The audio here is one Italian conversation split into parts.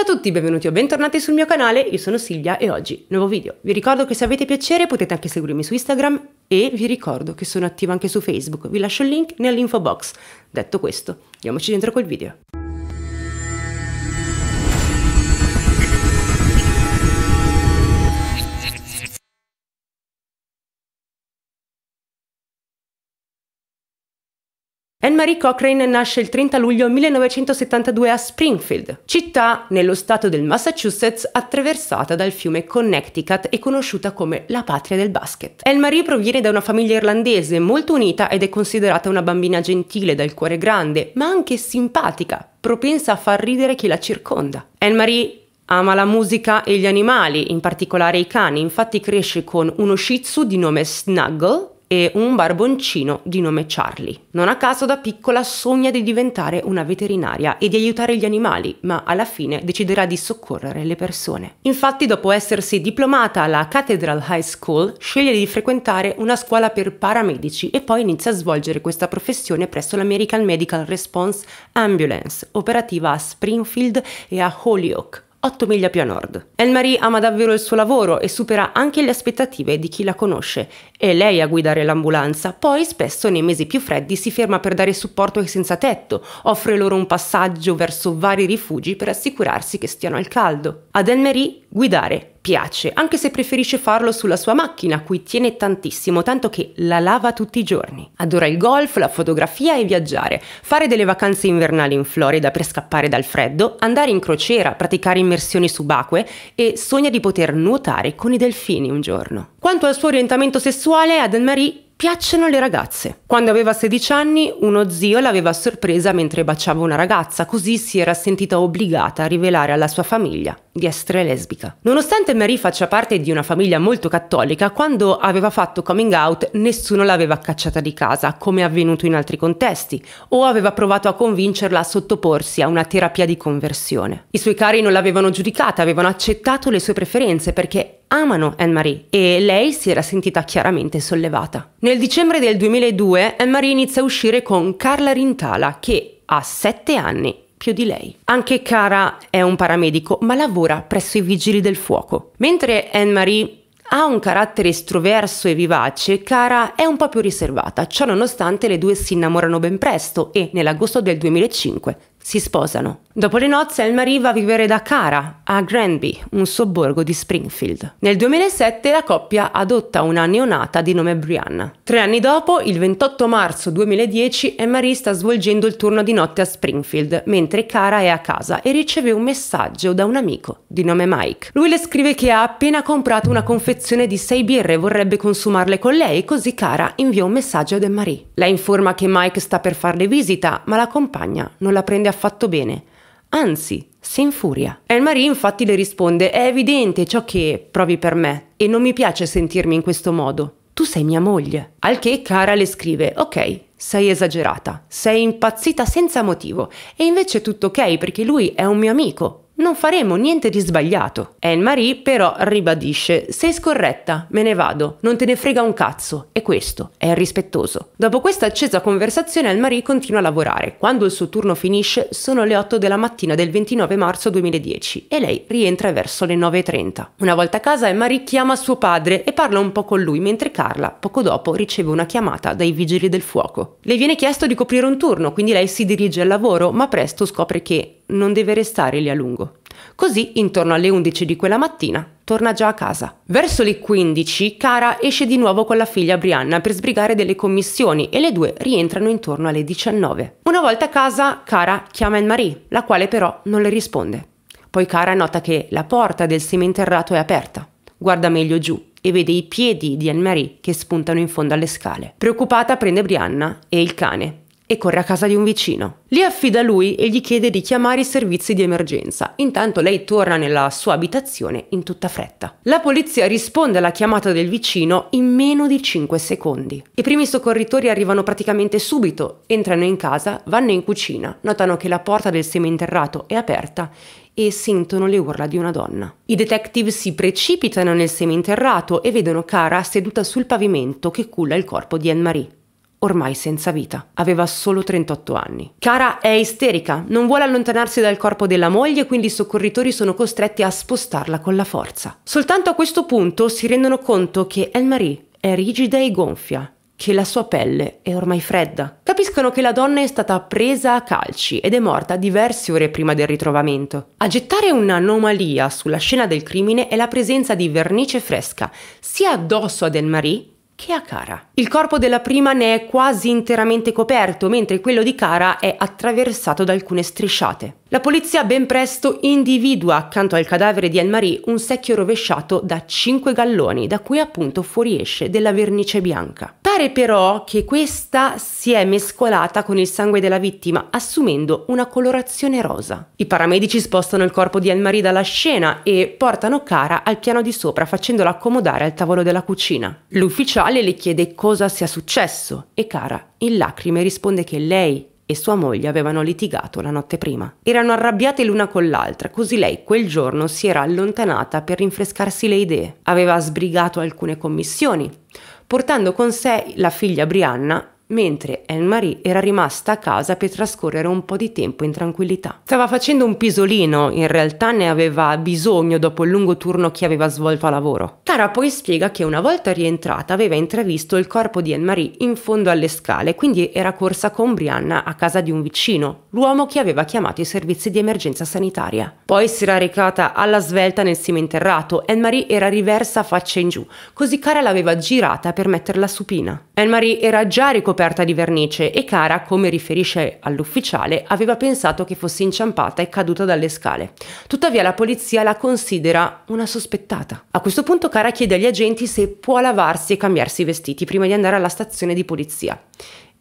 Ciao a tutti, benvenuti o bentornati sul mio canale, io sono Silvia e oggi nuovo video. Vi ricordo che se avete piacere potete anche seguirmi su Instagram e vi ricordo che sono attiva anche su Facebook, vi lascio il link nell'info box. Detto questo, andiamoci dentro col video. Anne-Marie Cochrane nasce il 30 luglio 1972 a Springfield, città nello stato del Massachusetts attraversata dal fiume Connecticut e conosciuta come la patria del basket. Anne-Marie proviene da una famiglia irlandese molto unita ed è considerata una bambina gentile dal cuore grande, ma anche simpatica, propensa a far ridere chi la circonda. Anne-Marie Ama la musica e gli animali, in particolare i cani, infatti cresce con uno shih tzu di nome Snuggle, e un barboncino di nome Charlie. Non a caso da piccola sogna di diventare una veterinaria e di aiutare gli animali, ma alla fine deciderà di soccorrere le persone. Infatti dopo essersi diplomata alla Cathedral High School sceglie di frequentare una scuola per paramedici e poi inizia a svolgere questa professione presso l'American Medical Response Ambulance, operativa a Springfield e a Holyoke, 8 miglia più a nord. Anne-Marie ama davvero il suo lavoro e supera anche le aspettative di chi la conosce. È lei a guidare l'ambulanza, poi spesso nei mesi più freddi si ferma per dare supporto ai senza tetto, offre loro un passaggio verso vari rifugi per assicurarsi che stiano al caldo. Ad Anne-Marie guidare piace, anche se preferisce farlo sulla sua macchina, a cui tiene tantissimo, tanto che la lava tutti i giorni. Adora il golf, la fotografia e viaggiare, fare delle vacanze invernali in Florida per scappare dal freddo, andare in crociera, praticare immersioni subacquee e sogna di poter nuotare con i delfini un giorno. Quanto al suo orientamento sessuale, ad Anne-Marie piacciono le ragazze. Quando aveva 16 anni, uno zio l'aveva sorpresa mentre baciava una ragazza, così si era sentita obbligata a rivelare alla sua famiglia di essere lesbica. Nonostante Marie faccia parte di una famiglia molto cattolica, quando aveva fatto coming out nessuno l'aveva cacciata di casa, come è avvenuto in altri contesti, o aveva provato a convincerla a sottoporsi a una terapia di conversione. I suoi cari non l'avevano giudicata, avevano accettato le sue preferenze perché amano Anne-Marie e lei si era sentita chiaramente sollevata. Nel dicembre del 2002 Anne-Marie inizia a uscire con Carla Rintala che ha 7 anni più di lei. Anche Cara è un paramedico, ma lavora presso i Vigili del Fuoco. Mentre Anne-Marie ha un carattere estroverso e vivace, Cara è un po' più riservata, ciò nonostante le due si innamorano ben presto e, nell'agosto del 2005, si sposano. Dopo le nozze, Elma arriva a vivere da Cara, a Granby, un sobborgo di Springfield. Nel 2007 la coppia adotta una neonata di nome Brianna. Tre anni dopo, il 28 marzo 2010, Elma sta svolgendo il turno di notte a Springfield, mentre Cara è a casa e riceve un messaggio da un amico di nome Mike. Lui le scrive che ha appena comprato una confezione di sei birre e vorrebbe consumarle con lei, così Cara invia un messaggio ad Emma Marie. informa che Mike sta per farle visita, ma la compagna non la prende affatto affatto bene. Anzi, si infuria. Elmarie infatti le risponde è evidente ciò che provi per me e non mi piace sentirmi in questo modo. Tu sei mia moglie. Al che Cara le scrive ok, sei esagerata, sei impazzita senza motivo e invece è tutto ok perché lui è un mio amico. Non faremo niente di sbagliato. Anne-Marie però ribadisce: Sei scorretta, me ne vado, non te ne frega un cazzo. E questo è irrispettoso. Dopo questa accesa conversazione, Anne-Marie continua a lavorare. Quando il suo turno finisce, sono le 8 della mattina del 29 marzo 2010 e lei rientra verso le 9.30. Una volta a casa, Anne-Marie chiama suo padre e parla un po' con lui, mentre Carla, poco dopo, riceve una chiamata dai vigili del fuoco. Le viene chiesto di coprire un turno, quindi lei si dirige al lavoro, ma presto scopre che non deve restare lì a lungo. Così, intorno alle 11 di quella mattina, torna già a casa. Verso le 15, Cara esce di nuovo con la figlia Brianna per sbrigare delle commissioni e le due rientrano intorno alle 19. Una volta a casa, Cara chiama Anne-Marie, la quale però non le risponde. Poi Cara nota che la porta del seminterrato è aperta. Guarda meglio giù e vede i piedi di Anne-Marie che spuntano in fondo alle scale. Preoccupata prende Brianna e il cane e corre a casa di un vicino. Li affida lui e gli chiede di chiamare i servizi di emergenza. Intanto lei torna nella sua abitazione in tutta fretta. La polizia risponde alla chiamata del vicino in meno di 5 secondi. I primi soccorritori arrivano praticamente subito, entrano in casa, vanno in cucina, notano che la porta del seminterrato è aperta e sentono le urla di una donna. I detective si precipitano nel seminterrato e vedono Cara seduta sul pavimento che culla il corpo di Anne-Marie ormai senza vita. Aveva solo 38 anni. Cara è isterica, non vuole allontanarsi dal corpo della moglie, quindi i soccorritori sono costretti a spostarla con la forza. Soltanto a questo punto si rendono conto che Anne-Marie è rigida e gonfia che la sua pelle è ormai fredda. Capiscono che la donna è stata presa a calci ed è morta diverse ore prima del ritrovamento. A gettare un'anomalia sulla scena del crimine è la presenza di vernice fresca sia addosso ad Anne-Marie che a Cara. Il corpo della prima ne è quasi interamente coperto, mentre quello di Cara è attraversato da alcune strisciate. La polizia ben presto individua accanto al cadavere di Anne-Marie un secchio rovesciato da 5 galloni, da cui appunto fuoriesce della vernice bianca. Pare però che questa si è mescolata con il sangue della vittima, assumendo una colorazione rosa. I paramedici spostano il corpo di Anne-Marie dalla scena e portano Cara al piano di sopra, facendola accomodare al tavolo della cucina. L'ufficiale quale le chiede cosa sia successo e Cara in lacrime risponde che lei e sua moglie avevano litigato la notte prima. Erano arrabbiate l'una con l'altra, così lei quel giorno si era allontanata per rinfrescarsi le idee. Aveva sbrigato alcune commissioni, portando con sé la figlia Brianna mentre Anne-Marie era rimasta a casa per trascorrere un po' di tempo in tranquillità. Stava facendo un pisolino, in realtà ne aveva bisogno dopo il lungo turno che aveva svolto a lavoro. Tara poi spiega che una volta rientrata aveva intravisto il corpo di Anne-Marie in fondo alle scale, quindi era corsa con Brianna a casa di un vicino, l'uomo che aveva chiamato i servizi di emergenza sanitaria. Poi si era recata alla svelta nel seminterrato, Anne-Marie era riversa faccia in giù, così Cara l'aveva girata per metterla supina. Anne-Marie era già ricoperta ricoperta di vernice e Cara, come riferisce all'ufficiale, aveva pensato che fosse inciampata e caduta dalle scale. Tuttavia la polizia la considera una sospettata. A questo punto Cara chiede agli agenti se può lavarsi e cambiarsi i vestiti prima di andare alla stazione di polizia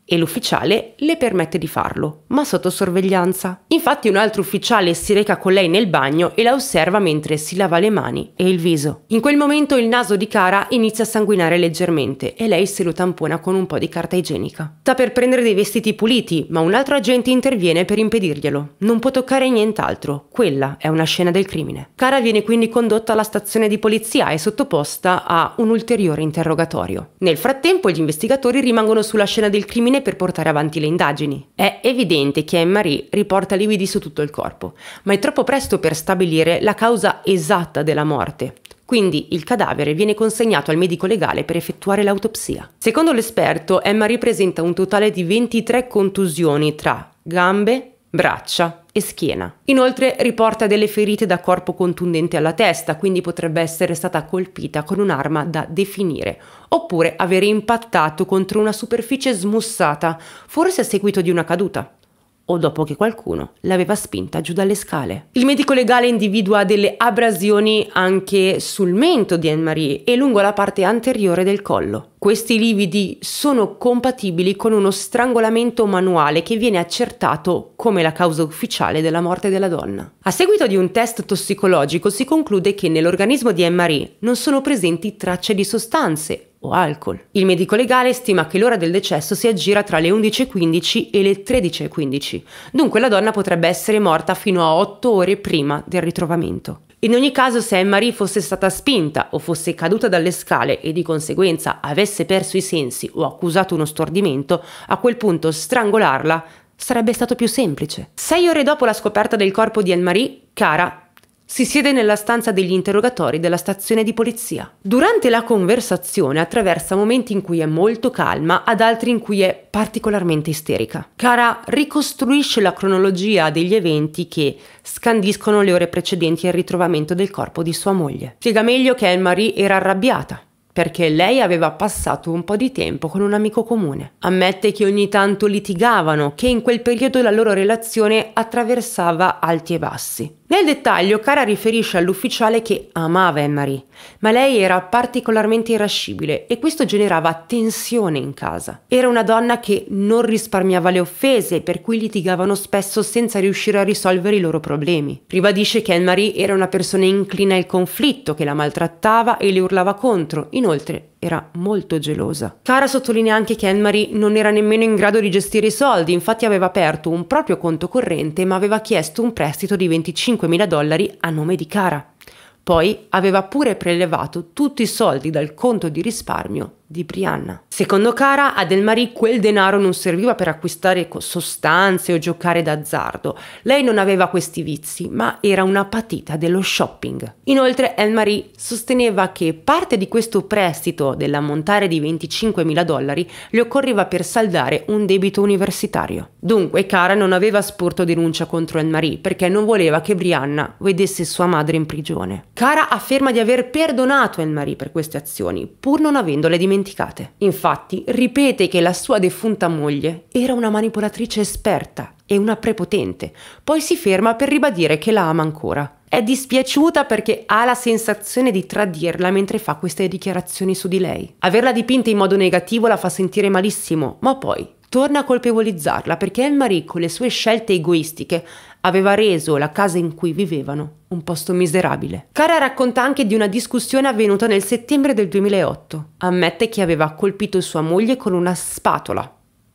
e l'ufficiale le permette di farlo, ma sotto sorveglianza. Infatti un altro ufficiale si reca con lei nel bagno e la osserva mentre si lava le mani e il viso. In quel momento il naso di Cara inizia a sanguinare leggermente e lei se lo tampona con un po' di carta igienica. Sta per prendere dei vestiti puliti, ma un altro agente interviene per impedirglielo. Non può toccare nient'altro, quella è una scena del crimine. Cara viene quindi condotta alla stazione di polizia e sottoposta a un ulteriore interrogatorio. Nel frattempo gli investigatori rimangono sulla scena del crimine bene per portare avanti le indagini. È evidente che Anne-Marie riporta lividi su tutto il corpo, ma è troppo presto per stabilire la causa esatta della morte. Quindi il cadavere viene consegnato al medico legale per effettuare l'autopsia. Secondo l'esperto, Emma ripresenta un totale di 23 contusioni tra gambe, braccia e schiena. Inoltre riporta delle ferite da corpo contundente alla testa, quindi potrebbe essere stata colpita con un'arma da definire, oppure avere impattato contro una superficie smussata, forse a seguito di una caduta o dopo che qualcuno l'aveva spinta giù dalle scale. Il medico legale individua delle abrasioni anche sul mento di Anne-Marie e lungo la parte anteriore del collo. Questi lividi sono compatibili con uno strangolamento manuale che viene accertato come la causa ufficiale della morte della donna. A seguito di un test tossicologico si conclude che nell'organismo di Anne-Marie non sono presenti tracce di sostanze o alcol. Il medico legale stima che l'ora del decesso si aggira tra le 11.15 e le 13.15, dunque la donna potrebbe essere morta fino a 8 ore prima del ritrovamento. In ogni caso, se Anne-Marie fosse stata spinta o fosse caduta dalle scale e di conseguenza avesse perso i sensi o accusato uno stordimento, a quel punto strangolarla sarebbe stato più semplice. Sei ore dopo la scoperta del corpo di Anne-Marie, Cara si siede nella stanza degli interrogatori della stazione di polizia. Durante la conversazione attraversa momenti in cui è molto calma, ad altri in cui è particolarmente isterica. Cara ricostruisce la cronologia degli eventi che scandiscono le ore precedenti al ritrovamento del corpo di sua moglie. Spiega meglio che Anne-Marie era arrabbiata, perché lei aveva passato un po' di tempo con un amico comune. Ammette che ogni tanto litigavano, che in quel periodo la loro relazione attraversava alti e bassi. Nel dettaglio, Cara riferisce all'ufficiale che amava Emery, ma lei era particolarmente irascibile e questo generava tensione in casa. Era una donna che non risparmiava le offese, per cui litigavano spesso senza riuscire a risolvere i loro problemi. Ribadisce che Emery era una persona inclina al conflitto, che la maltrattava e le urlava contro. Inoltre, era molto gelosa. Cara sottolinea anche che Anne-Marie non era nemmeno in grado di gestire i soldi, infatti aveva aperto un proprio conto corrente ma aveva chiesto un prestito di 25 5.000 dollari a nome di Cara. Poi aveva pure prelevato tutti i soldi dal conto di risparmio di Brianna. Secondo Cara, a Del Marie quel denaro non serviva per acquistare sostanze o giocare d'azzardo. Lei non aveva questi vizi, ma era una patita dello shopping. Inoltre, El Marie sosteneva che parte di questo prestito dell'ammontare di 25.000 dollari le occorreva per saldare un debito universitario. Dunque, Cara non aveva sporto denuncia contro El Marie perché non voleva che Brianna vedesse sua madre in prigione. Cara afferma di aver perdonato Anne-Marie per queste azioni, pur non avendole dimenticate. Infatti, ripete che la sua defunta moglie era una manipolatrice esperta e una prepotente, poi si ferma per ribadire che la ama ancora. È dispiaciuta perché ha la sensazione di tradirla mentre fa queste dichiarazioni su di lei. Averla dipinta in modo negativo la fa sentire malissimo, ma poi torna a colpevolizzarla perché Elmarie con le sue scelte egoistiche aveva reso la casa in cui vivevano un posto miserabile. Cara racconta anche di una discussione avvenuta nel settembre del 2008. Ammette che aveva colpito sua moglie con una spatola,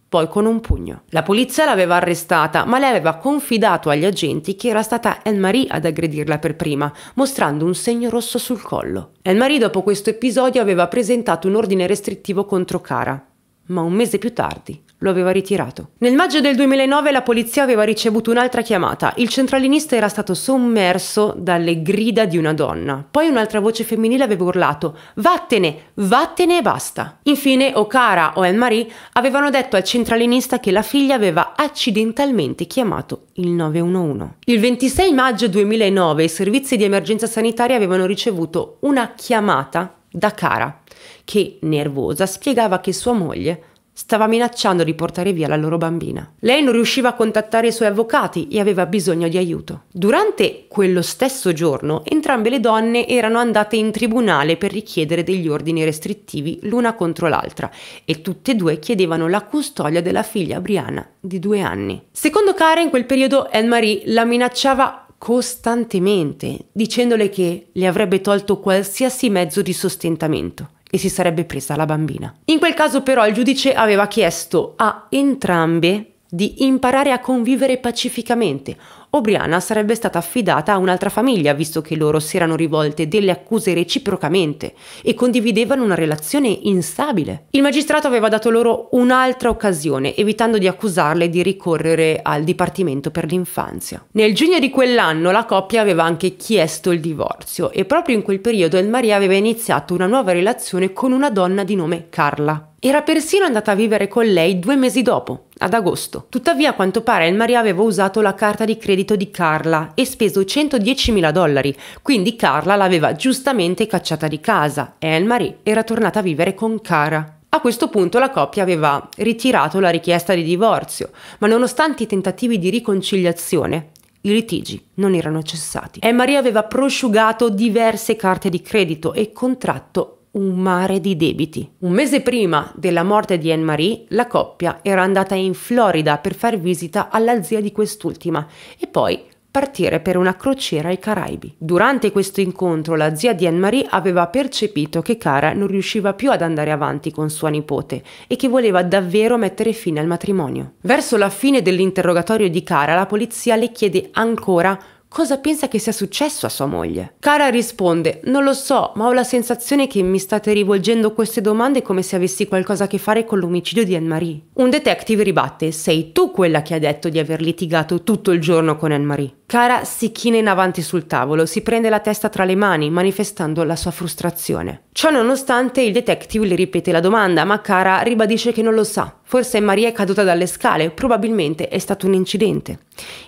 poi con un pugno. La polizia l'aveva arrestata, ma lei aveva confidato agli agenti che era stata Anne-Marie ad aggredirla per prima, mostrando un segno rosso sul collo. Anne-Marie dopo questo episodio aveva presentato un ordine restrittivo contro Cara, ma un mese più tardi lo aveva ritirato. Nel maggio del 2009 la polizia aveva ricevuto un'altra chiamata. Il centralinista era stato sommerso dalle grida di una donna. Poi un'altra voce femminile aveva urlato «Vattene! Vattene e basta!». Infine O'Cara o Anne-Marie avevano detto al centralinista che la figlia aveva accidentalmente chiamato il 911. Il 26 maggio 2009 i servizi di emergenza sanitaria avevano ricevuto una chiamata da Cara che, nervosa, spiegava che sua moglie Stava minacciando di portare via la loro bambina. Lei non riusciva a contattare i suoi avvocati e aveva bisogno di aiuto. Durante quello stesso giorno, entrambe le donne erano andate in tribunale per richiedere degli ordini restrittivi l'una contro l'altra e tutte e due chiedevano la custodia della figlia Brianna di due anni. Secondo Cara, in quel periodo Anne-Marie la minacciava costantemente, dicendole che le avrebbe tolto qualsiasi mezzo di sostentamento e si sarebbe presa la bambina. In quel caso però il giudice aveva chiesto a entrambe di imparare a convivere pacificamente. Obriana sarebbe stata affidata a un'altra famiglia, visto che loro si erano rivolte delle accuse reciprocamente e condividevano una relazione instabile. Il magistrato aveva dato loro un'altra occasione, evitando di accusarle di ricorrere al Dipartimento per l'Infanzia. Nel giugno di quell'anno la coppia aveva anche chiesto il divorzio e proprio in quel periodo El Maria aveva iniziato una nuova relazione con una donna di nome Carla. Era persino andata a vivere con lei due mesi dopo, ad agosto. Tuttavia, a quanto pare, il Maria aveva usato la carta di credito di Carla e speso 110.000 dollari, quindi Carla l'aveva giustamente cacciata di casa e El Marie era tornata a vivere con Cara. A questo punto la coppia aveva ritirato la richiesta di divorzio, ma nonostante i tentativi di riconciliazione, i litigi non erano cessati. El Marie aveva prosciugato diverse carte di credito e contratto un mare di debiti. Un mese prima della morte di Anne-Marie, la coppia era andata in Florida per far visita alla zia di quest'ultima e poi partire per una crociera ai Caraibi. Durante questo incontro la zia di Anne-Marie aveva percepito che Cara non riusciva più ad andare avanti con sua nipote e che voleva davvero mettere fine al matrimonio. Verso la fine dell'interrogatorio di Cara la polizia le chiede ancora cosa pensa che sia successo a sua moglie. Cara risponde, non lo so, ma ho la sensazione che mi state rivolgendo queste domande come se avessi qualcosa a che fare con l'omicidio di Anne-Marie. Un detective ribatte, sei tu quella che ha detto di aver litigato tutto il giorno con Anne-Marie. Cara si china in avanti sul tavolo, si prende la testa tra le mani, manifestando la sua frustrazione. Ciò nonostante, il detective le ripete la domanda, ma Cara ribadisce che non lo sa. Forse Maria è caduta dalle scale, probabilmente è stato un incidente.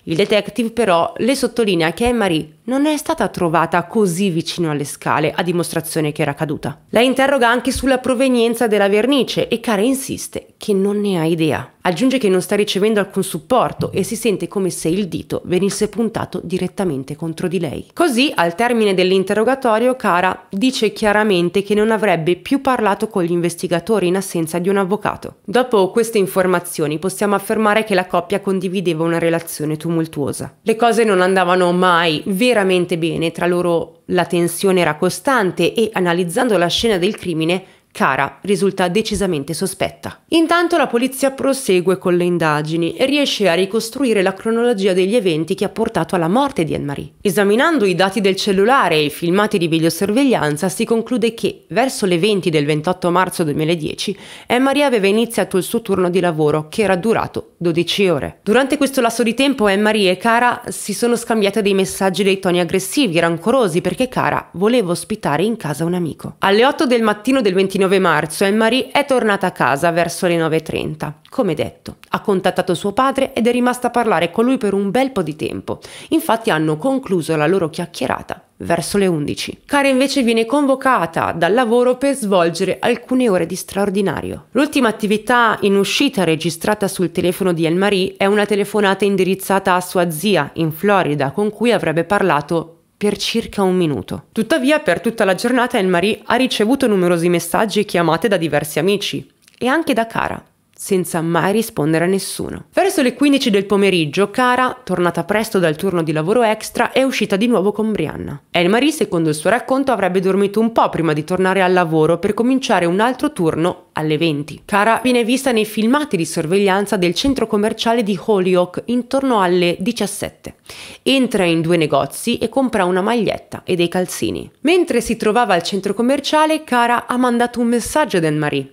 Il detective però le sottolinea che Anne-Marie non è stata trovata così vicino alle scale, a dimostrazione che era caduta. La interroga anche sulla provenienza della vernice e Cara insiste che non ne ha idea. Aggiunge che non sta ricevendo alcun supporto e si sente come se il dito venisse puntato direttamente contro di lei. Così, al termine dell'interrogatorio, Cara dice chiaramente che non avrebbe più parlato con gli investigatori in assenza di un avvocato. Dopo queste informazioni possiamo affermare che la coppia condivideva una relazione tumultuosa. Le cose non andavano mai veramente bene, tra loro la tensione era costante e analizzando la scena del crimine Cara risulta decisamente sospetta. Intanto la polizia prosegue con le indagini e riesce a ricostruire la cronologia degli eventi che ha portato alla morte di Anne-Marie. Esaminando i dati del cellulare e i filmati di videosorveglianza si conclude che, verso le 20 del 28 marzo 2010, Anne-Marie aveva iniziato il suo turno di lavoro che era durato 12 ore. Durante questo lasso di tempo Anne-Marie e Cara si sono scambiate dei messaggi dei toni aggressivi, e rancorosi, perché Cara voleva ospitare in casa un amico. Alle 8 del mattino del 29 9 marzo Anne-Marie è tornata a casa verso le 9.30. Come detto, ha contattato suo padre ed è rimasta a parlare con lui per un bel po' di tempo. Infatti hanno concluso la loro chiacchierata verso le 11. Cara invece viene convocata dal lavoro per svolgere alcune ore di straordinario. L'ultima attività in uscita registrata sul telefono di Anne-Marie è una telefonata indirizzata a sua zia in Florida con cui avrebbe parlato per circa un minuto. Tuttavia, per tutta la giornata Anne-Marie ha ricevuto numerosi messaggi e chiamate da diversi amici e anche da Cara, senza mai rispondere a nessuno. Verso le 15 del pomeriggio, Cara, tornata presto dal turno di lavoro extra, è uscita di nuovo con Brianna. Elmarie, secondo il suo racconto, avrebbe dormito un po' prima di tornare al lavoro per cominciare un altro turno alle 20. Cara viene vista nei filmati di sorveglianza del centro commerciale di Holyoke intorno alle 17. Entra in due negozi e compra una maglietta e dei calzini. Mentre si trovava al centro commerciale, Cara ha mandato un messaggio ad Elmarie.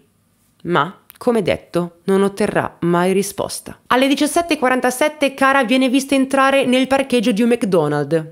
ma come detto, non otterrà mai risposta. Alle 17.47 Cara viene vista entrare nel parcheggio di un McDonald's.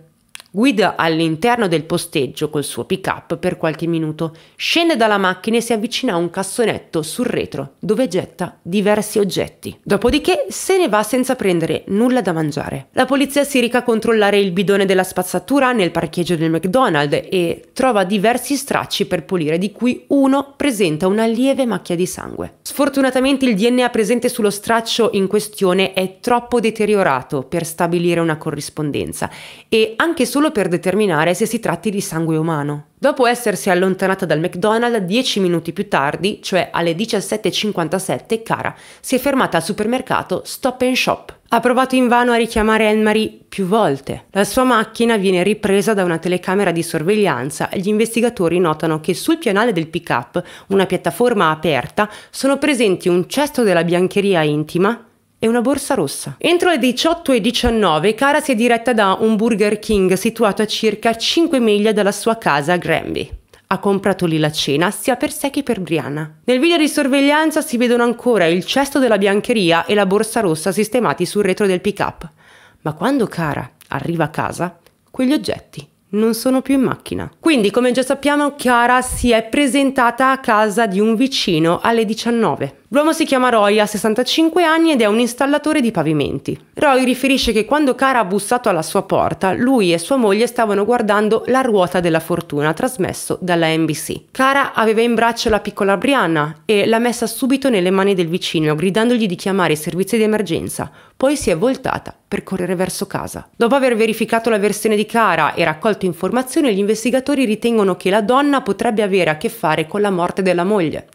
Guida all'interno del posteggio col suo pick-up per qualche minuto, scende dalla macchina e si avvicina a un cassonetto sul retro dove getta diversi oggetti. Dopodiché se ne va senza prendere nulla da mangiare. La polizia si reca a controllare il bidone della spazzatura nel parcheggio del McDonald's e trova diversi stracci per pulire, di cui uno presenta una lieve macchia di sangue. Sfortunatamente il DNA presente sullo straccio in questione è troppo deteriorato per stabilire una corrispondenza e anche solo solo per determinare se si tratti di sangue umano. Dopo essersi allontanata dal McDonald's 10 minuti più tardi, cioè alle 17.57, Cara si è fermata al supermercato Stop and Shop. Ha provato invano a richiamare Anne-Marie più volte. La sua macchina viene ripresa da una telecamera di sorveglianza e gli investigatori notano che sul pianale del pick-up, una piattaforma aperta, sono presenti un cesto della biancheria intima, e una borsa rossa. Entro le 18 e 19 Cara si è diretta da un Burger King situato a circa 5 miglia dalla sua casa a Granby. Ha comprato lì la cena sia per sé che per Brianna. Nel video di sorveglianza si vedono ancora il cesto della biancheria e la borsa rossa sistemati sul retro del pick-up. Ma quando Cara arriva a casa, quegli oggetti non sono più in macchina. Quindi, come già sappiamo, Chiara si è presentata a casa di un vicino alle 19. L'uomo si chiama Roy, ha 65 anni ed è un installatore di pavimenti. Roy riferisce che quando Cara ha bussato alla sua porta, lui e sua moglie stavano guardando La ruota della fortuna trasmesso dalla NBC. Cara aveva in braccio la piccola Brianna e l'ha messa subito nelle mani del vicino, gridandogli di chiamare i servizi di emergenza. Poi si è voltata per correre verso casa. Dopo aver verificato la versione di Cara e raccolto informazioni, gli investigatori ritengono che la donna potrebbe avere a che fare con la morte della moglie.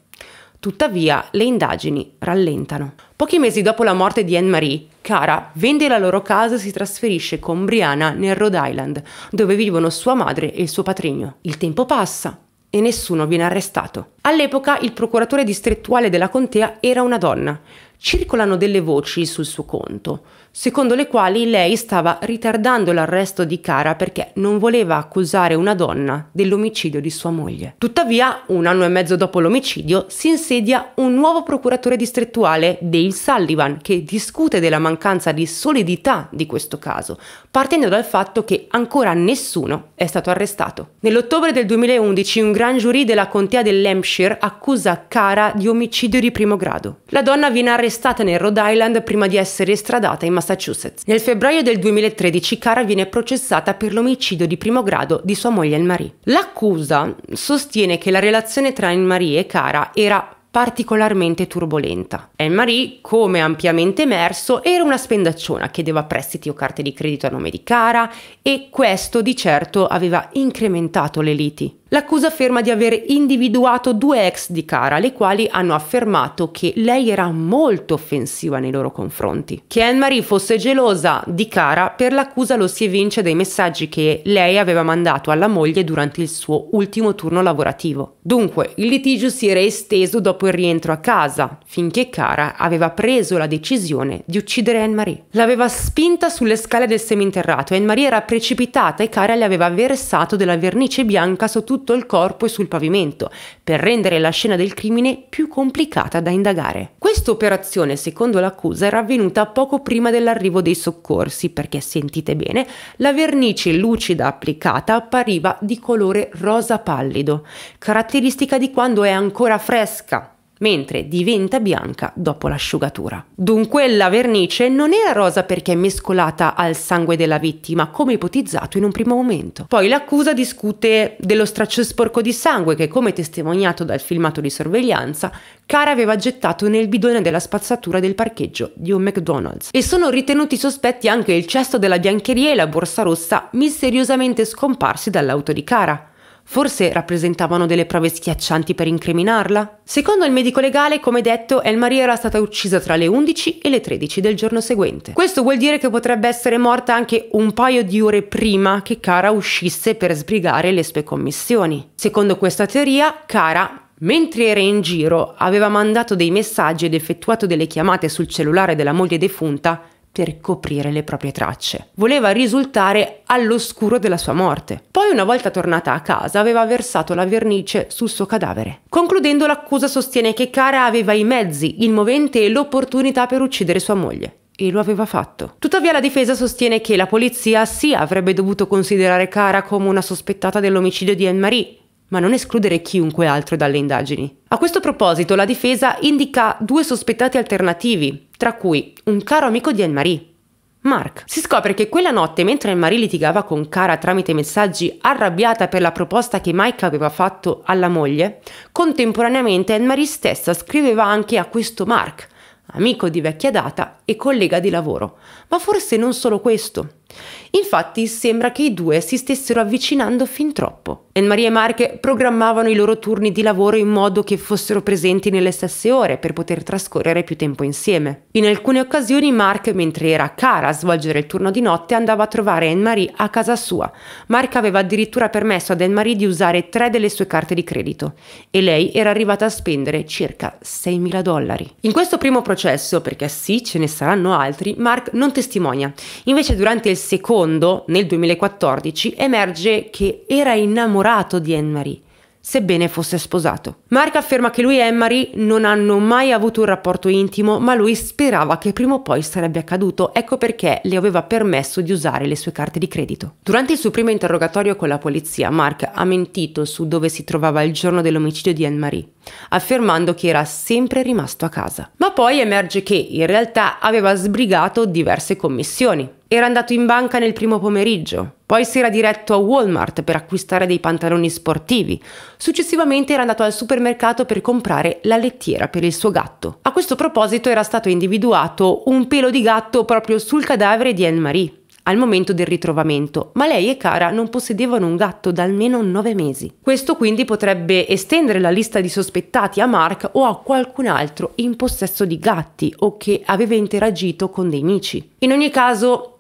Tuttavia, le indagini rallentano. Pochi mesi dopo la morte di Anne-Marie, Cara vende la loro casa e si trasferisce con Brianna nel Rhode Island, dove vivono sua madre e il suo patrigno. Il tempo passa e nessuno viene arrestato. All'epoca il procuratore distrettuale della contea era una donna, circolano delle voci sul suo conto, secondo le quali lei stava ritardando l'arresto di Cara perché non voleva accusare una donna dell'omicidio di sua moglie. Tuttavia, un anno e mezzo dopo l'omicidio, si insedia un nuovo procuratore distrettuale, Dale Sullivan, che discute della mancanza di solidità di questo caso, partendo dal fatto che ancora nessuno è stato arrestato. Nell'ottobre del 2011 un gran giurì della contea dell'Hampshire accusa Cara di omicidio di primo grado. La donna viene arrestata arrestata nel Rhode Island prima di essere estradata in Massachusetts. Nel febbraio del 2013 Cara viene processata per l'omicidio di primo grado di sua moglie Anne-Marie. L'accusa sostiene che la relazione tra Anne-Marie e Cara era particolarmente turbolenta. Anne-Marie, come ampiamente emerso, era una spendacciona, chiedeva prestiti o carte di credito a nome di Cara e questo di certo aveva incrementato le liti. L'accusa afferma di aver individuato due ex di Cara, le quali hanno affermato che lei era molto offensiva nei loro confronti. Che Anne-Marie fosse gelosa di Cara per l'accusa lo si evince dai messaggi che lei aveva mandato alla moglie durante il suo ultimo turno lavorativo. Dunque, il litigio si era esteso dopo dopo il rientro a casa, finché Cara aveva preso la decisione di uccidere Anne-Marie. L'aveva spinta sulle scale del seminterrato, Anne-Marie era precipitata e Cara le aveva versato della vernice bianca su tutto il corpo e sul pavimento, per rendere la scena del crimine più complicata da indagare. Questa operazione, secondo l'accusa, era avvenuta poco prima dell'arrivo dei soccorsi, perché sentite bene, la vernice lucida applicata appariva di colore rosa pallido, caratteristica di quando è ancora fresca, mentre diventa bianca dopo l'asciugatura. Dunque la vernice non era rosa perché mescolata al sangue della vittima, come ipotizzato in un primo momento. Poi l'accusa discute dello straccio sporco di sangue che, come testimoniato dal filmato di sorveglianza, Cara aveva gettato nel bidone della spazzatura del parcheggio di un McDonald's. E sono ritenuti sospetti anche il cesto della biancheria e la borsa rossa misteriosamente scomparsi dall'auto di Cara. Forse rappresentavano delle prove schiaccianti per incriminarla? Secondo il medico legale, come detto, Elmaria era stata uccisa tra le 11 e le 13 del giorno seguente. Questo vuol dire che potrebbe essere morta anche un paio di ore prima che Cara uscisse per sbrigare le sue commissioni. Secondo questa teoria, Cara Mentre era in giro, aveva mandato dei messaggi ed effettuato delle chiamate sul cellulare della moglie defunta per coprire le proprie tracce. Voleva risultare all'oscuro della sua morte. Poi, una volta tornata a casa, aveva versato la vernice sul suo cadavere. Concludendo, l'accusa sostiene che Cara aveva i mezzi, il movente e l'opportunità per uccidere sua moglie e lo aveva fatto. Tuttavia la difesa sostiene che la polizia sì avrebbe dovuto considerare Cara come una sospettata dell'omicidio di Anne-Marie, ma non escludere chiunque altro dalle indagini. A questo proposito la difesa indica due sospettati alternativi, tra cui un caro amico di Anne-Marie, Mark. Si scopre che quella notte, mentre Anne-Marie litigava con Cara tramite messaggi arrabbiata per la proposta che Mike aveva fatto alla moglie, contemporaneamente Anne-Marie stessa scriveva anche a questo Mark, amico di vecchia data e collega di lavoro. Ma forse non solo questo. Infatti sembra che i due si stessero avvicinando fin troppo. Anne-Marie e Marche programmavano i loro turni di lavoro in modo che fossero presenti nelle stesse ore per poter trascorrere più tempo insieme. In alcune occasioni Mark, mentre era cara a svolgere il turno di notte, andava a trovare Anne-Marie a casa sua. Mark aveva addirittura permesso ad Anne-Marie di usare tre delle sue carte di credito e lei era arrivata a spendere circa 6.000 dollari. In questo primo processo, perché sì, ce ne saranno altri, Mark non testimonia. Invece durante il secondo, nel 2014, emerge che era innamorato di Anne-Marie, sebbene fosse sposato. Mark afferma che lui e Anne-Marie non hanno mai avuto un rapporto intimo, ma lui sperava che prima o poi sarebbe accaduto, ecco perché le aveva permesso di usare le sue carte di credito. Durante il suo primo interrogatorio con la polizia, Mark ha mentito su dove si trovava il giorno dell'omicidio di Anne-Marie affermando che era sempre rimasto a casa. Ma poi emerge che in realtà aveva sbrigato diverse commissioni, era andato in banca nel primo pomeriggio, poi si era diretto a Walmart per acquistare dei pantaloni sportivi, successivamente era andato al supermercato per comprare la lettiera per il suo gatto. A questo proposito era stato individuato un pelo di gatto proprio sul cadavere di Anne-Marie al momento del ritrovamento, ma lei e Cara non possedevano un gatto da almeno 9 mesi. Questo quindi potrebbe estendere la lista di sospettati a Mark o a qualcun altro in possesso di gatti o che aveva interagito con dei mici. In ogni caso,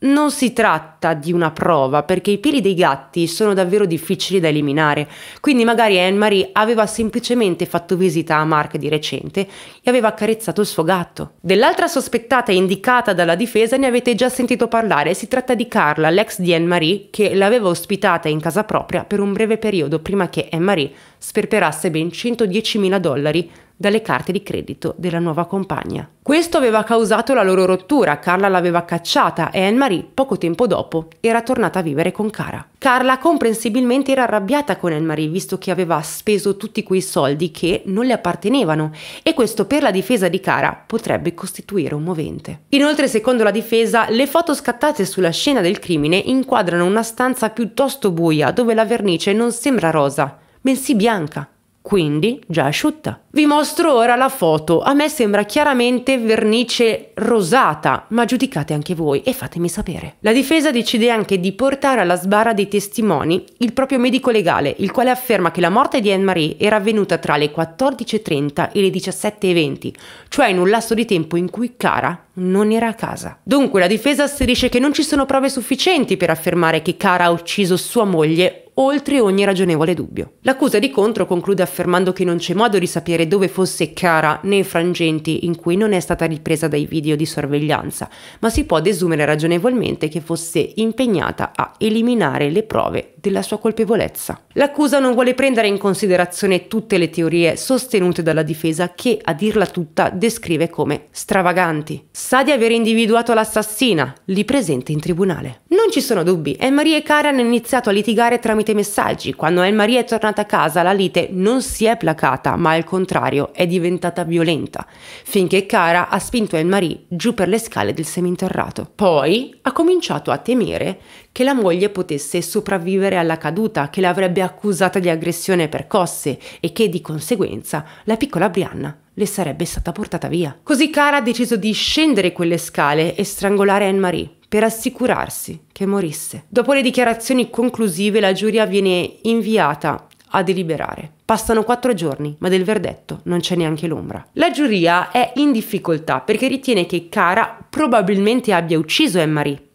non si tratta tratta di una prova perché i peli dei gatti sono davvero difficili da eliminare, quindi magari Anne-Marie aveva semplicemente fatto visita a Mark di recente e aveva accarezzato il suo gatto. Dell'altra sospettata indicata dalla difesa ne avete già sentito parlare, si tratta di Carla, l'ex di Anne-Marie, che l'aveva ospitata in casa propria per un breve periodo prima che Anne-Marie sperperasse ben 110.000 dollari dalle carte di credito della nuova compagna. Questo aveva causato la loro rottura, Carla l'aveva cacciata e Anne-Marie poco tempo dopo dopo era tornata a vivere con Cara. Carla comprensibilmente era arrabbiata con El visto che aveva speso tutti quei soldi che non le appartenevano e questo per la difesa di Cara potrebbe costituire un movente. Inoltre, secondo la difesa, le foto scattate sulla scena del crimine inquadrano una stanza piuttosto buia dove la vernice non sembra rosa, bensì bianca, quindi già asciutta. Vi mostro ora la foto, a me sembra chiaramente vernice rosata, ma giudicate anche voi e fatemi sapere. La difesa decide anche di portare alla sbarra dei testimoni il proprio medico legale, il quale afferma che la morte di Anne-Marie era avvenuta tra le 14.30 e le 17.20, cioè in un lasso di tempo in cui Cara non era a casa. Dunque la difesa asserisce che non ci sono prove sufficienti per affermare che Cara ha ucciso sua moglie oltre ogni ragionevole dubbio. L'accusa di contro conclude affermando che non c'è modo di sapere sapere dove fosse Chiara nei frangenti in cui non è stata ripresa dai video di sorveglianza, ma si può desumere ragionevolmente che fosse impegnata a eliminare le prove della sua colpevolezza. L'accusa non vuole prendere in considerazione tutte le teorie sostenute dalla difesa che, a dirla tutta, descrive come stravaganti. Sa di aver individuato l'assassina, lì presente in tribunale. Non ci sono dubbi, Elmarie e Cara hanno iniziato a litigare tramite messaggi. Quando Elmarie è tornata a casa, la lite non si è placata, ma al contrario contrario è diventata violenta, finché Cara ha spinto Anne-Marie giù per le scale del seminterrato. Poi ha cominciato a temere che la moglie potesse sopravvivere alla caduta che l'avrebbe accusata di aggressione percosse e che di conseguenza la piccola Brianna le sarebbe stata portata via. Così Cara ha deciso di scendere quelle scale e strangolare Anne-Marie per assicurarsi che morisse. Dopo le dichiarazioni conclusive la giuria viene inviata a deliberare. Passano quattro giorni, ma del verdetto non c'è neanche l'ombra. La giuria è in difficoltà perché ritiene che Cara probabilmente abbia ucciso Anne-Marie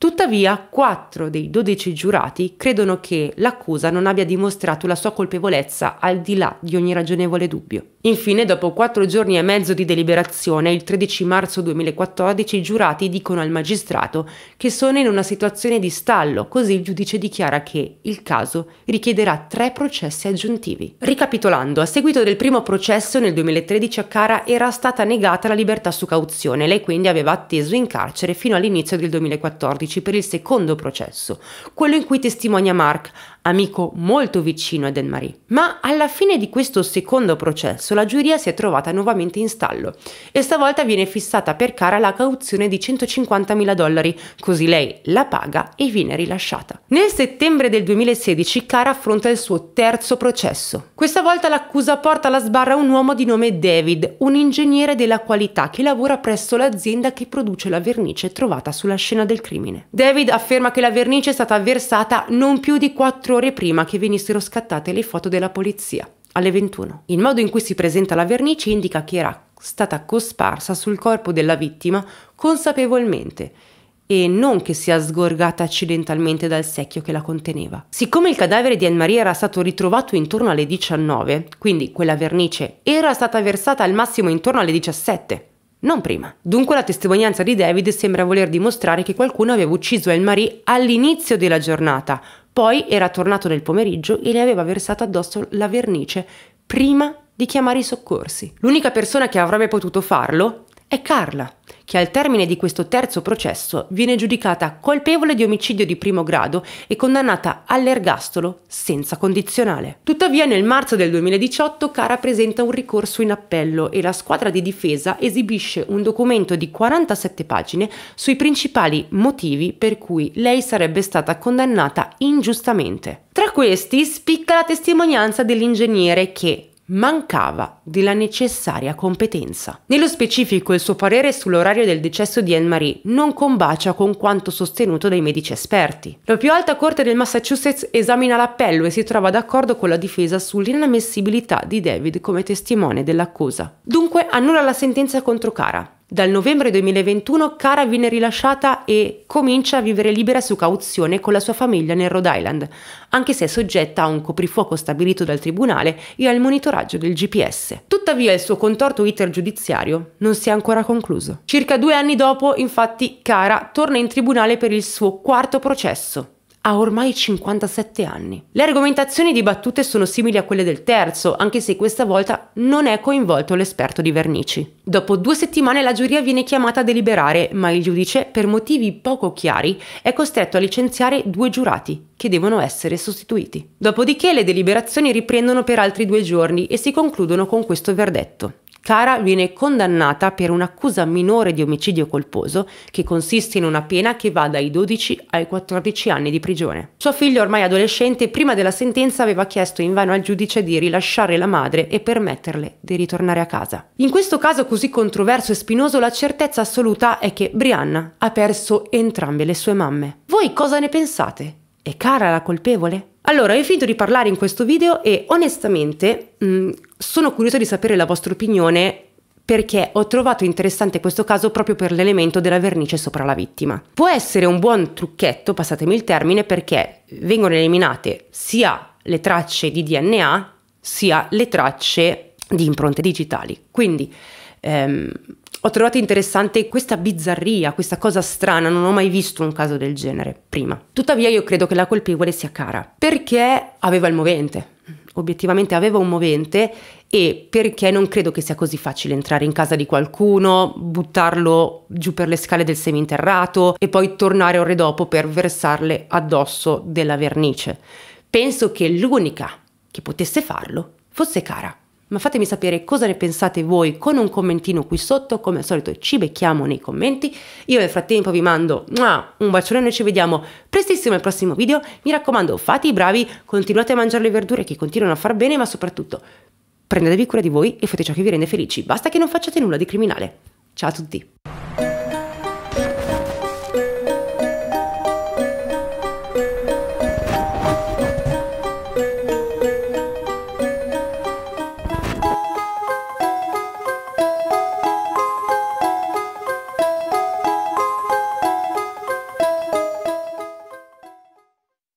Tuttavia, quattro dei dodici giurati credono che l'accusa non abbia dimostrato la sua colpevolezza al di là di ogni ragionevole dubbio. Infine, dopo quattro giorni e mezzo di deliberazione, il 13 marzo 2014 i giurati dicono al magistrato che sono in una situazione di stallo, così il giudice dichiara che il caso richiederà tre processi aggiuntivi. Ricapitolando, a seguito del primo processo nel 2013 a Cara era stata negata la libertà su cauzione, lei quindi aveva atteso in carcere fino all'inizio del 2014 per il secondo processo, quello in cui testimonia Mark amico molto vicino a Denmarie. Ma alla fine di questo secondo processo la giuria si è trovata nuovamente in stallo e stavolta viene fissata per Cara la cauzione di 150.000 dollari, così lei la paga e viene rilasciata. Nel settembre del 2016 Cara affronta il suo terzo processo. Questa volta l'accusa porta alla sbarra un uomo di nome David, un ingegnere della qualità che lavora presso l'azienda che produce la vernice trovata sulla scena del crimine. David afferma che la vernice è stata versata non più di 4 24 ore prima che venissero scattate le foto della polizia, alle 21. Il modo in cui si presenta la vernice indica che era stata cosparsa sul corpo della vittima consapevolmente e non che sia sgorgata accidentalmente dal secchio che la conteneva. Siccome il cadavere di Anne-Marie era stato ritrovato intorno alle 19, quindi quella vernice era stata versata al massimo intorno alle 17, non prima. Dunque la testimonianza di David sembra voler dimostrare che qualcuno aveva ucciso Anne-Marie all'inizio della giornata, poi era tornato nel pomeriggio e le aveva versato addosso la vernice prima di chiamare i soccorsi. L'unica persona che avrebbe potuto farlo è Carla, che al termine di questo terzo processo viene giudicata colpevole di omicidio di primo grado e condannata all'ergastolo senza condizionale. Tuttavia nel marzo del 2018 Cara presenta un ricorso in appello e la squadra di difesa esibisce un documento di 47 pagine sui principali motivi per cui lei sarebbe stata condannata ingiustamente. Tra questi spicca la testimonianza dell'ingegnere che, mancava della necessaria competenza. Nello specifico il suo parere sull'orario del decesso di Anne-Marie non combacia con quanto sostenuto dai medici esperti. La più alta corte del Massachusetts esamina l'appello e si trova d'accordo con la difesa sull'inammissibilità di David come testimone dell'accusa. Dunque annulla la sentenza contro Cara dal novembre 2021 Cara viene rilasciata e comincia a vivere libera su cauzione con la sua famiglia nel Rhode Island, anche se è soggetta a un coprifuoco stabilito dal tribunale e al monitoraggio del GPS. Tuttavia il suo contorto iter giudiziario non si è ancora concluso. Circa due anni dopo, infatti, Cara torna in tribunale per il suo quarto processo ha ormai 57 anni. Le argomentazioni dibattute sono simili a quelle del terzo, anche se questa volta non è coinvolto l'esperto di vernici. Dopo due settimane la giuria viene chiamata a deliberare, ma il giudice, per motivi poco chiari, è costretto a licenziare due giurati, che devono essere sostituiti. Dopodiché le deliberazioni riprendono per altri due giorni e si concludono con questo verdetto. Cara viene condannata per un'accusa minore di omicidio colposo che consiste in una pena che va dai 12 ai 14 anni di prigione. Suo figlio ormai adolescente prima della sentenza aveva chiesto invano al giudice di rilasciare la madre e permetterle di ritornare a casa. In questo caso così controverso e spinoso la certezza assoluta è che Brianna ha perso entrambe le sue mamme. Voi cosa ne pensate? È cara la colpevole? Allora, ho finito di parlare in questo video e onestamente mh, mm, sono curiosa di sapere la vostra opinione perché ho trovato interessante questo caso proprio per l'elemento della vernice sopra la vittima. Può essere un buon trucchetto, passatemi il termine, perché vengono eliminate sia le tracce di DNA sia le tracce di impronte digitali. Quindi ehm, ho trovato interessante questa bizzarria, questa cosa strana, non ho mai visto un caso del genere prima. Tuttavia io credo che la colpevole sia cara, perché aveva il movente. Obiettivamente aveva un movente e perché non credo che sia così facile entrare in casa di qualcuno, buttarlo giù per le scale del seminterrato e poi tornare ore dopo per versarle addosso della vernice. Penso che l'unica che potesse farlo fosse cara ma fatemi sapere cosa ne pensate voi con un commentino qui sotto, come al solito ci becchiamo nei commenti, io nel frattempo vi mando un bacione e ci vediamo prestissimo al prossimo video, mi raccomando fate i bravi, continuate a mangiare le verdure che continuano a far bene, ma soprattutto prendetevi cura di voi e fate ciò che vi rende felici, basta che non facciate nulla di criminale. Ciao a tutti!